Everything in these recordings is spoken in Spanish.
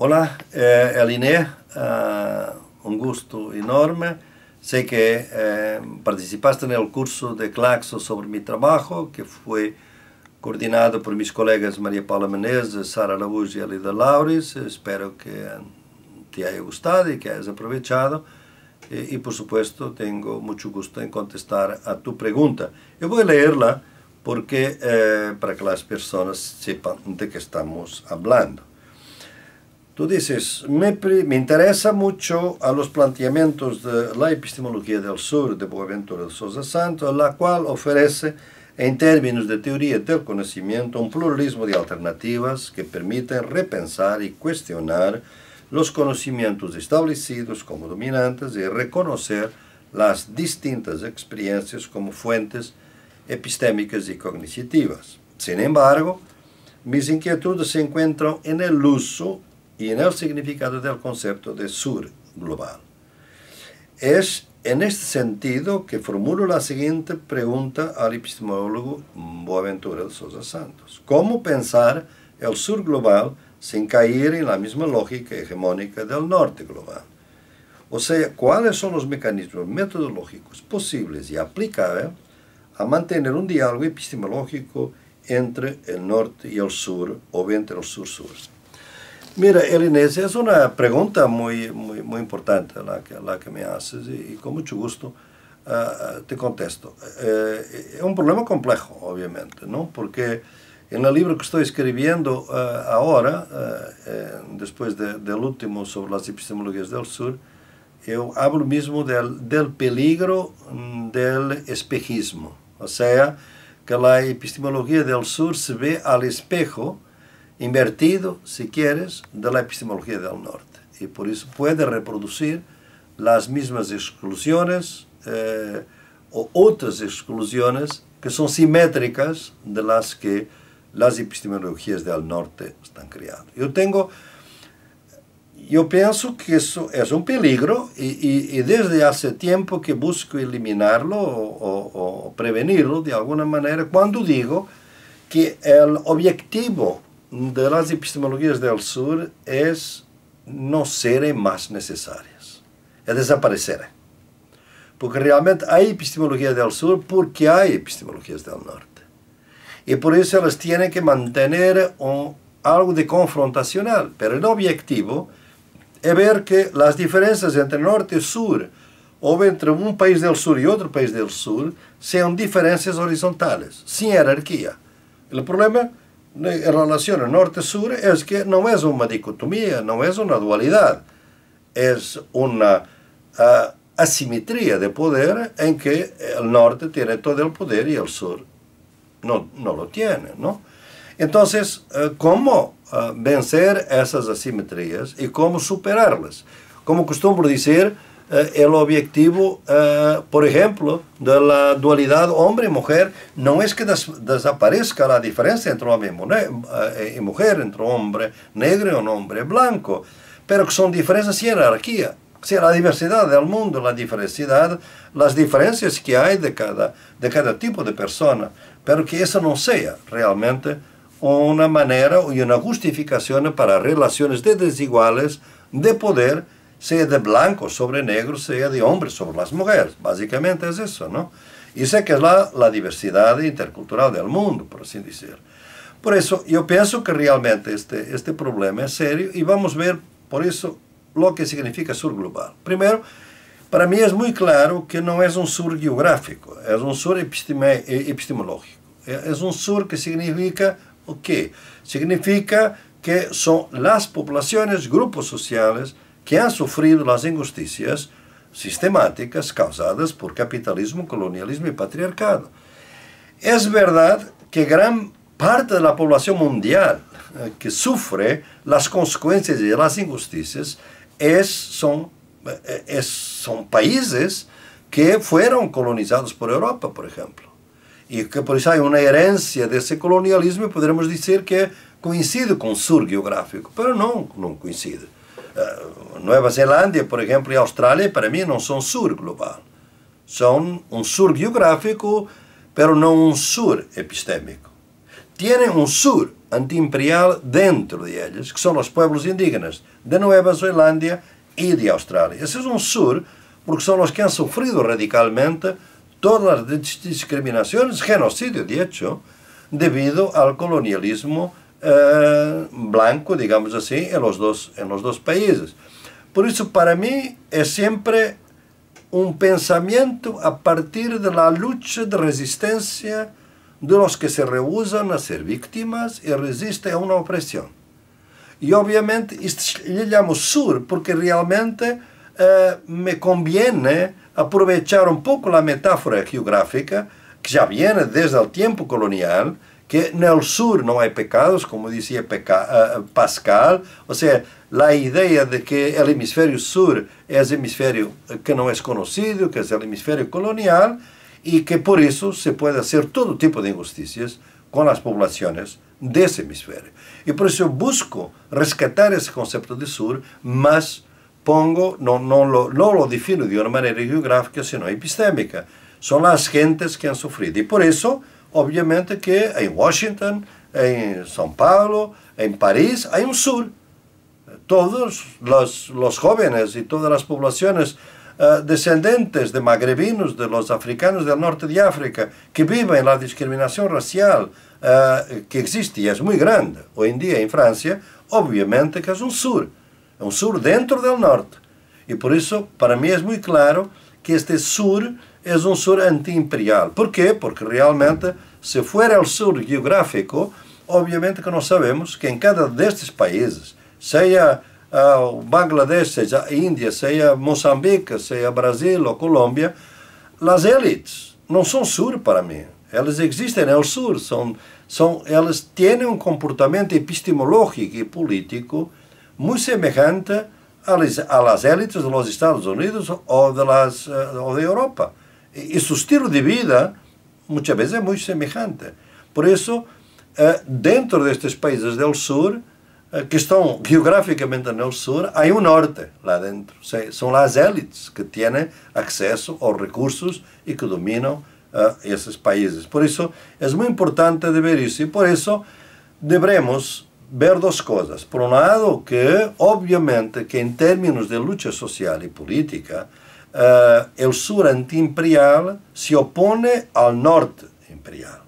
Hola, Aline, eh, eh, un gusto enorme. Sé que eh, participaste en el curso de Claxo sobre mi trabajo, que fue coordinado por mis colegas María Paula Menezes, Sara Araújo y Alida Lauris. Espero que te haya gustado y que hayas aprovechado. Y, por supuesto, tengo mucho gusto en contestar a tu pregunta. Yo voy a leerla porque para que las personas sepan de qué estamos hablando. Tú dices, me, interesa mucho a los planteamientos de la epistemología del sur de Boaventura de Sosa Santos, la cual ofrece en términos de teoría del conocimiento un pluralismo de alternativas que permiten repensar y cuestionar los conocimientos establecidos como dominantes y reconocer las distintas experiencias como fuentes epistémicas y cognitivas. Sin embargo, mis inquietudes se encuentran en el uso y en el significado del concepto de sur global. Es en este sentido que formulo la siguiente pregunta al epistemólogo Boaventura de Sosa Santos. ¿Cómo pensar el sur global sin caer en la misma lógica hegemónica del norte global? O sea, ¿cuáles son los mecanismos metodológicos posibles y aplicables a mantener un diálogo epistemológico entre el norte y el sur o entre el sur-sur? sur Mira, Elinés, es una pregunta muy, muy, muy importante la que, la que me haces y, con mucho gusto ah, ah, te contesto. Eh, es un problema complejo, obviamente, ¿no? Porque en el libro que estoy escribiendo ah, ahora, después del último sobre las epistemologías del sur, yo hablo mismo del, del peligro mm, del espejismo, o sea, que la epistemología del sur se ve al espejo invertido, si quieres, de la epistemología del norte. Y por eso puede reproducir las mismas exclusiones eh, o otras exclusiones que son simétricas de las que las epistemologías del norte están creando. Yo tengo, yo pienso que eso es un peligro y, desde hace tiempo que busco eliminarlo o prevenirlo de alguna manera cuando digo que el objetivo de las epistemologías del sur es no serem más necessárias, é desaparecerem. Porque realmente há epistemologia del sur porque há epistemologias del norte. E por isso elas têm que manter um, algo de confrontacional. Mas o objetivo é ver que as diferenças entre norte e sul, ou entre um país del sur e outro país del sur, sejam diferenças horizontais, sem hierarquia. O problema é en relación norte-sur es que no es una dicotomía, no es una dualidad, es una ah, asimetría de poder en que el norte tiene todo el poder y el sur no, no lo tiene, ¿no? Entonces, eh, ¿cómo ah, vencer esas asimetrías y cómo superarlas? Como costumbro decir, eh, el objetivo, eh, por ejemplo, de la dualidad hombre-mujer no es que desaparezca la diferencia entre hombre y eh, mujer, entre hombre negro y hombre blanco, pero que son diferencias y jerarquía. O sea, la diversidad del mundo, la diversidad, las diferencias que hay de cada, de cada tipo de persona, pero que eso no sea realmente una manera y una justificación para relaciones de desiguales de poder sea de blanco sobre negro, sea de hombres sobre las mujeres. Básicamente es eso, ¿no? Y sé que es la, diversidad intercultural del mundo, por así decir. Por eso yo pienso que realmente este, este, problema es serio y vamos a ver por eso lo que significa sur global. Primero, para mí es muy claro que no es un sur geográfico, es un sur e, epistemológico. E, es un sur que significa, ¿o Significa que son las poblaciones, grupos sociales, que han sufrido las injusticias sistemáticas causadas por capitalismo, colonialismo y patriarcado. Es verdad que gran parte de la población mundial eh, que sufre las consecuencias de las injusticias es, son, eh, son países que fueron colonizados por Europa, por ejemplo. Y que por eso hay una herencia de ese colonialismo y podremos decir que coincide con sur geográfico, pero no, no coincide. Eh, Nueva Zelanda, por ejemplo, y Australia, para mí no son sur global. son un sur geográfico, pero no un sur epistémico. Tienen un sur antiimperial dentro de ellos, que son los pueblos indígenas de Nueva Zelanda y de Australia. Ese es un sur porque son los que han sufrido radicalmente todas las discriminaciones, genocidio de hecho, debido al colonialismo eh, blanco, digamos así, en los, dos, en los dos países. Por eso para mí es siempre un pensamiento a partir de la lucha de resistencia de los que se rehusan a ser víctimas y resisten a una opresión. Y obviamente esto le llamo sur porque realmente eh, me conviene aprovechar un poco la metáfora geográfica que ya viene desde el tiempo colonial, que en el sur no hay pecados, como decía eh, Pascal, o sea, la idea de que el hemisferio sur es hemisferio eh, que no es conocido, que es el hemisferio colonial, y que por eso se puede hacer todo tipo de injusticias con las poblaciones de ese hemisferio. Y por eso busco rescatar ese concepto de sur, más pongo, no, no, lo, no lo defino de una manera geográfica, sino epistémica. Son las gentes que han sufrido. Y por eso Obviamente que en Washington, en São Paulo, en París, hay un sur. Todos los, jóvenes y todas las poblaciones eh, descendientes descendentes de magrebinos, de los africanos del norte de África, que viven la discriminación racial eh, que existe y es muy grande hoy en día en Francia, obviamente que es un sur, un sur dentro del norte. Y por eso para mí es muy claro que este sur é um sur antiimperial. Por quê? Porque realmente, se for o sur geográfico, obviamente que nós sabemos que em cada destes países, seja uh, eh, Bangladesh, seja Índia, seja Moçambique, seja Brasil ou Colômbia, as elites não são sur para mim. Elas existem no sur, são, são, elas têm um comportamento epistemológico e político muito semelhante às, às elites dos Estados Unidos ou, de eh, ou da Europa. y su estilo de vida muchas veces es muy semejante. Por eso, eh, dentro de estos países del sur, eh, que están geográficamente en el sur, hay un norte lá dentro. Son las élites que acceso a los recursos y que dominan eh, esos países. Por eso es muy importante de ver eso y por eso debemos ver dos cosas. Por un lado, que, obviamente, que en términos de lucha social y política, uh, el sur anti-imperial se opõe ao norte imperial,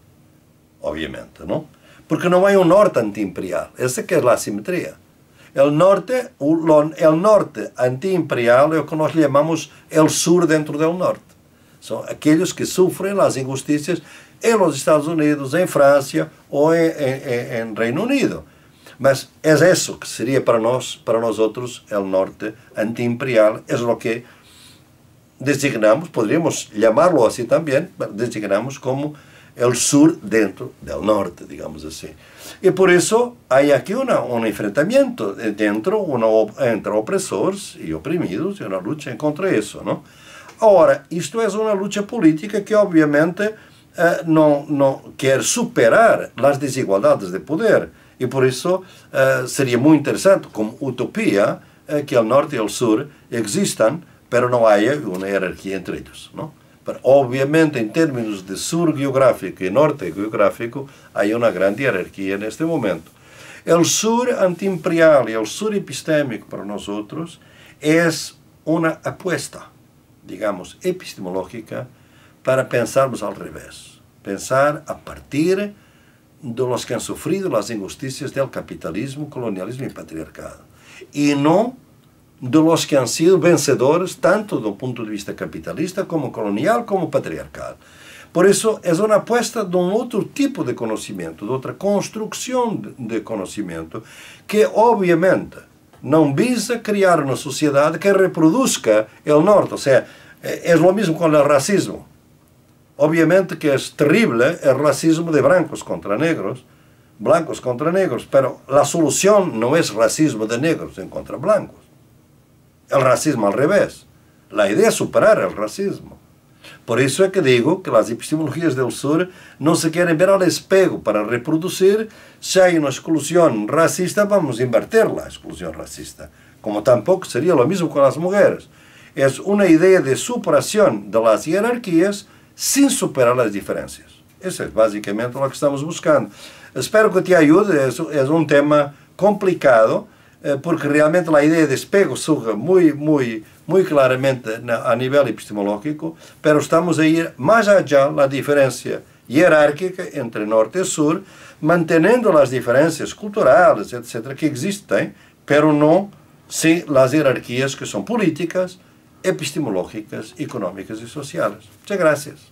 obviamente, não? Porque não há um norte anti-imperial, essa que é a simetria. El norte, o el norte anti-imperial é o que nós chamamos el sur dentro del norte. São aqueles que sofrem as injustiças em los Estados Unidos, em França ou em, em, em Reino Unido. Mas é isso que seria para nós, para nós outros, o norte anti-imperial, é o que designamos, podríamos llamarlo así también, designamos como el sur dentro del norte, digamos así. Y por eso hay aquí una, un enfrentamiento eh, dentro, una, entre opresores y oprimidos, y una lucha en contra eso, ¿no? Ahora, esto es una lucha política que obviamente eh, no, no quiere superar las desigualdades de poder, y por eso eh, sería muy interesante, como utopía, que el norte y el sur existan, pero no hay una jerarquía entre ellos. ¿no? Pero obviamente en términos de sur geográfico y norte geográfico hay una gran jerarquía en este momento. El sur antiimperial y el sur epistémico para nosotros es una apuesta, digamos, epistemológica para pensarnos al revés, pensar a partir de los que han sufrido las injusticias del capitalismo, colonialismo y patriarcado, y no de los que han sido vencedores tanto do punto de vista capitalista como colonial como patriarcal. Por isso, é uma aposta de um outro tipo de conhecimento, de outra construção de conhecimento, que obviamente não visa criar uma sociedade que reproduzca o norte. Ou seja, é, é o mesmo com o racismo. Obviamente que é terrível é, é o racismo de brancos contra negros, blancos contra negros, mas a solução não é racismo de negros contra blancos. el racismo al revés. La idea es superar el racismo. Por eso es que digo que las epistemologías del sur no se quieren ver al espejo para reproducir. Si hay una exclusión racista, vamos a invertir la exclusión racista. Como tampoco sería lo mismo con las mujeres. Es una idea de superación de las jerarquías sin superar las diferencias. Eso es básicamente lo que estamos buscando. Espero que te ayude. es un tema complicado Eh, porque realmente a ideia de espelho surge muito, muito, muito claramente a nível epistemológico, mas estamos a ir mais allá da diferença hierárquica entre norte e sul, mantendo as diferenças culturais, etc., que existem, pero não sem as hierarquias que são políticas, epistemológicas, económicas e sociais. Muchas gracias.